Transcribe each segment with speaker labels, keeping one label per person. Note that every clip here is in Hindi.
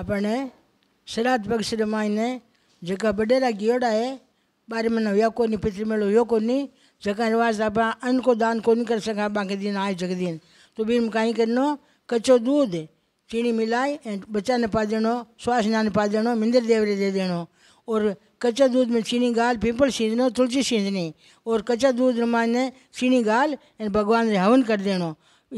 Speaker 1: अपने આપણે શ્રાદ્ધ પક્ષ રમાઈને જેકા બડેરા है बारे में नव्या को पितृ मेलो लोहियो को जगह रिवाज आप अन्न को दान को कर सका बाकी दिन आए जग दिन तो भी कहीं करनो कच्चो दूध चीनी मिलाए एंड बच्चा ने पा देनो श्वास ना पा देनो मिंदर देवरे दे देनो और कच्चा दूध में चीनी गाल पीपल सींचनो तुलसी सींचनी और कच्चा दूध रमाने चीनी गाल एंड भगवान ने हवन कर देनो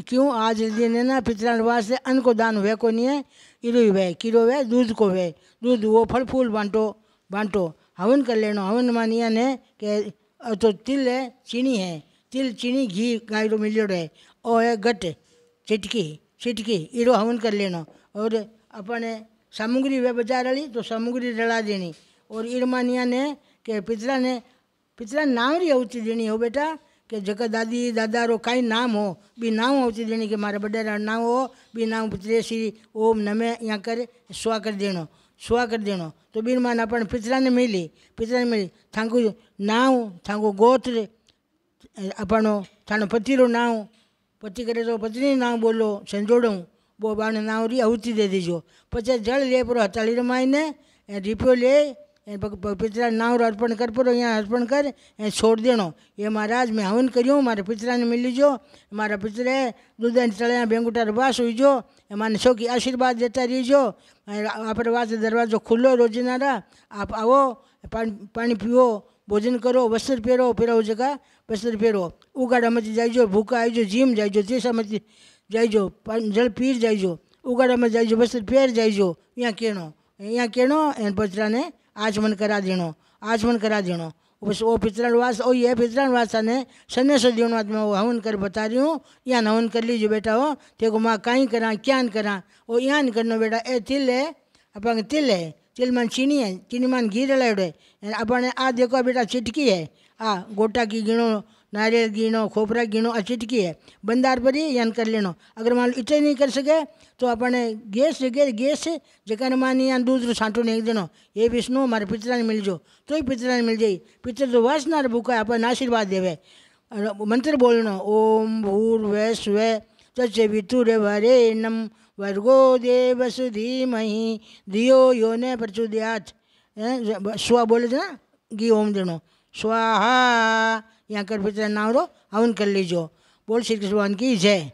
Speaker 1: क्यों आज दिन है ना पितरानवास से अन्न को दान हुए को नहीं है किरो हुए किरो हुए दूध को हुए दूध वो फल फूल बांटो बांटो हवन कर लेना हवन मानिया ने के तो तिल है चीनी है तिल चीनी घी गाय रो मिलो है ओ है गट चिटकी चिटकी इरो हवन कर लेना और अपने सामग्री वे बजा रही तो सामग्री डला देनी और इरमानिया ने के पितरा ने पितरा नाम रही देनी हो बेटा કે જગત દાદી દાદારો કાંઈ નામ હો બી નામ હોતી દેણી કે મારા બડારા નામ હો બી નામ પુત્રેશ્રી ઓમ નમે અહીંયા કરે સ્વા કરી દેણો સ્વા કરી દેણો તો બિરમાન આપણને પિતરાને મિલી પિતરાને મિલી થાંકું નાવ થાંકું ગોત્ર આપણો થાણો પતિરો નાવ પતિ કરે તો પતિની નાવ બોલો સંજોડું બો બાણે નાવ રી આવતી દે દેજો પછી જળ લે પૂરો હતાળી રમાઈને રીપ્યો લે पितरा नाव अर्पण कर पूरे यहाँ अर्पण कर ए छोड़ देणो ये महाराज मैं हवन करियो मारे पितरा ने मिली जो मार दूध दुदा तला बेंगूटा वास हो मैंने छोकी आशीर्वाद देता रहो आप दरवाजो खुलो रोजना आप आव पानी पीवो भोजन करो वस्त्र पेहरो पहो पेहरा जगह वस्त्र पेहरो उगाड़ा मत जाइज भूखा आइजो जीम जाइज तेसा मत जाइजो जल पीर जाइजो उगाड़ा में जाइज वस्त्र पेर जाइजो यहाँ कहो अँ कहो पचरा ने करा आज मन करा देणो बस वो पितरणवास और ये पितरणवासा ने सन्यास जीवन में वो हवन कर बता रही हूँ यहाँ हवन कर लीजिए बेटा हो ते को माँ ही करा क्या करा वो यहाँ करनो बेटा ए तिल है अपन तिल है तिल मन चीनी है चीनी मन घी रलाइड है अपन आ देखो बेटा चिटकी है आ गोटा की गिणो नारियल गिनो खोपरा गिनो अचिटकी है बंदार पर ही यान कर लेनो अगर मान लो इतने नहीं कर सके तो अपने गैस जगह गैस से जगह मान यान दूसरे छांटो नहीं देनो ये विष्णु हमारे पितरा ने मिल जो तो ही पितरा ने मिल जाए पितर जो तो वासना भूखा है अपन आशीर्वाद देवे मंत्र बोलनो ओम भूर वै स्वे तचे नम वर्गो देवसु धीमहि धियो यो ने प्रचुदयात स्वा बोले थे ना घी ओम देनो स्वाहा यहाँ कर नाम रो हवन कर लीजो बोल श्री कृष्ण भगवान की जय